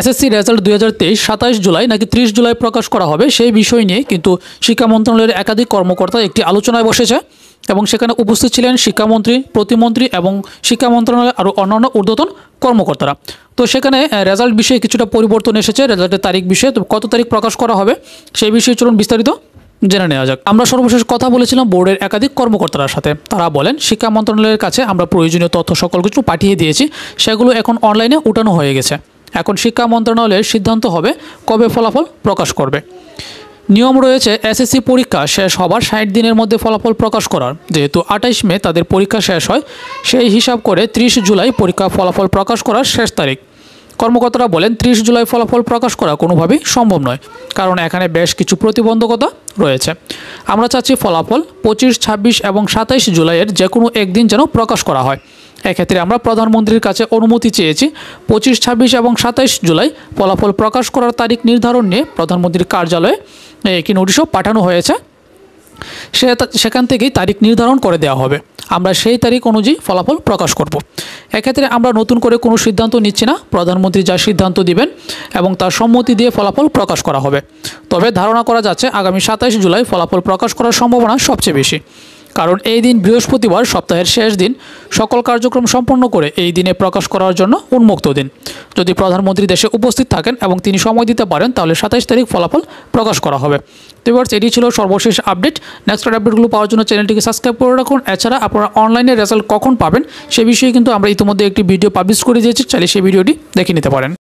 SSC result দু হাজার তেইশ সাতাশ জুলাই নাকি ত্রিশ জুলাই প্রকাশ করা হবে সেই বিষয় নিয়ে কিন্তু শিক্ষা মন্ত্রণালয়ের একাধিক কর্মকর্তা একটি আলোচনায় বসেছে এবং সেখানে উপস্থিত ছিলেন শিক্ষামন্ত্রী প্রতিমন্ত্রী এবং শিক্ষা মন্ত্রণালয়ের আরও অন্যান্য ঊর্ধ্বতন কর্মকর্তারা তো সেখানে রেজাল্ট বিষয়ে কিছুটা পরিবর্তন এসেছে রেজাল্টের তারিখ বিষয়ে তো কত তারিখ প্রকাশ করা হবে সেই বিষয়ে চলুন বিস্তারিত জেনে নেওয়া যাক আমরা সর্বশেষ কথা বলেছিলাম বোর্ডের একাধিক কর্মকর্তার সাথে তারা বলেন শিক্ষা মন্ত্রণালয়ের কাছে আমরা প্রয়োজনীয় তথ্য সকল কিছু পাঠিয়ে দিয়েছি সেগুলো এখন অনলাইনে উঠানো হয়ে গেছে এখন শিক্ষা মন্ত্রণালয়ের সিদ্ধান্ত হবে কবে ফলাফল প্রকাশ করবে নিয়ম রয়েছে এসএসসি পরীক্ষা শেষ হবার ষাট দিনের মধ্যে ফলাফল প্রকাশ করার যেহেতু আঠাইশ মে তাদের পরীক্ষা শেষ হয় সেই হিসাব করে ত্রিশ জুলাই পরীক্ষা ফলাফল প্রকাশ করার শেষ তারিখ কর্মকর্তারা বলেন ত্রিশ জুলাই ফলাফল প্রকাশ করা কোনোভাবেই সম্ভব নয় কারণ এখানে বেশ কিছু প্রতিবন্ধকতা রয়েছে আমরা চাচ্ছি ফলাফল পঁচিশ ছাব্বিশ এবং সাতাইশ জুলাইয়ের যে কোনো একদিন যেন প্রকাশ করা হয় এক্ষেত্রে আমরা প্রধানমন্ত্রীর কাছে অনুমতি চেয়েছি পঁচিশ ছাব্বিশ এবং সাতাইশ জুলাই ফলাফল প্রকাশ করার তারিখ নির্ধারণ নিয়ে প্রধানমন্ত্রীর কার্যালয়ে একটি নোটিশও পাঠানো হয়েছে সে সেখান থেকেই তারিখ নির্ধারণ করে দেওয়া হবে আমরা সেই তারিখ অনুযায়ী ফলাফল প্রকাশ করব। এক্ষেত্রে আমরা নতুন করে কোনো সিদ্ধান্ত নিচ্ছি না প্রধানমন্ত্রী যা সিদ্ধান্ত দিবেন এবং তার সম্মতি দিয়ে ফলাফল প্রকাশ করা হবে তবে ধারণা করা যাচ্ছে আগামী সাতাইশ জুলাই ফলাফল প্রকাশ করার সম্ভাবনা সবচেয়ে বেশি কারণ এই দিন বৃহস্পতিবার সপ্তাহের শেষ দিন সকল কার্যক্রম সম্পন্ন করে এই দিনে প্রকাশ করার জন্য উন্মুক্ত দিন যদি প্রধানমন্ত্রী দেশে উপস্থিত থাকেন এবং তিনি সময় দিতে পারেন তাহলে সাতাইশ তারিখ ফলাফল প্রকাশ করা হবে তো এবার এটি ছিল সর্বশেষ আপডেট নেক্সট আপডেটগুলো পাওয়ার জন্য চ্যানেলটিকে সাবস্ক্রাইব করে রাখুন এছাড়া আপনারা অনলাইনে রেজাল্ট কখন পাবেন সে বিষয়ে কিন্তু আমরা ইতিমধ্যে একটি ভিডিও পাবলিশ করে দিয়েছি চাইলে সেই ভিডিওটি দেখে নিতে পারেন